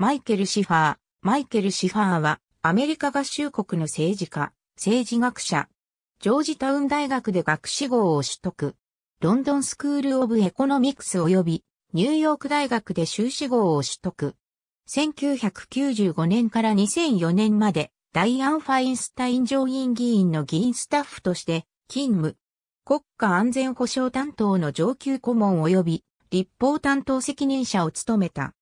マイケル・シファー。マイケル・シファーは、アメリカ合衆国の政治家、政治学者。ジョージタウン大学で学士号を取得。ロンドンスクール・オブ・エコノミクス及び、ニューヨーク大学で修士号を取得。1995年から2004年まで、ダイアン・ファインスタイン上院議員の議員スタッフとして、勤務。国家安全保障担当の上級顧問及び、立法担当責任者を務めた。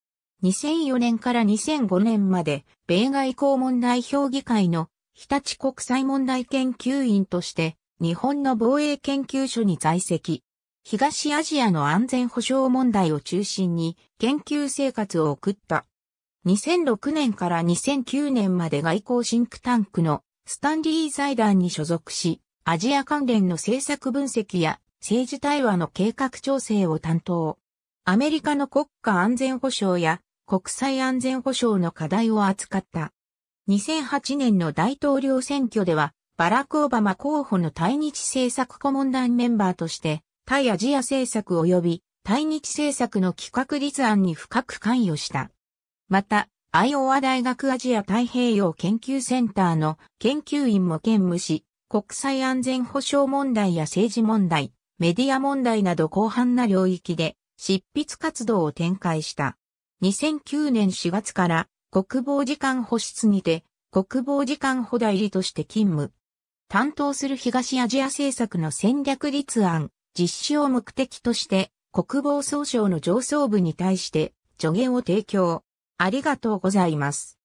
2004年から2005年まで、米外交問題評議会の日立国際問題研究員として、日本の防衛研究所に在籍。東アジアの安全保障問題を中心に研究生活を送った。2006年から2009年まで外交シンクタンクのスタンリー財団に所属し、アジア関連の政策分析や政治対話の計画調整を担当。アメリカの国家安全保障や国際安全保障の課題を扱った。2008年の大統領選挙では、バラク・オバマ候補の対日政策顧問団メンバーとして、対アジア政策及び対日政策の企画立案に深く関与した。また、アイオワ大学アジア太平洋研究センターの研究員も兼務し、国際安全保障問題や政治問題、メディア問題など広範な領域で執筆活動を展開した。2009年4月から国防次官補出にて国防次官補代理として勤務。担当する東アジア政策の戦略立案、実施を目的として国防総省の上層部に対して助言を提供。ありがとうございます。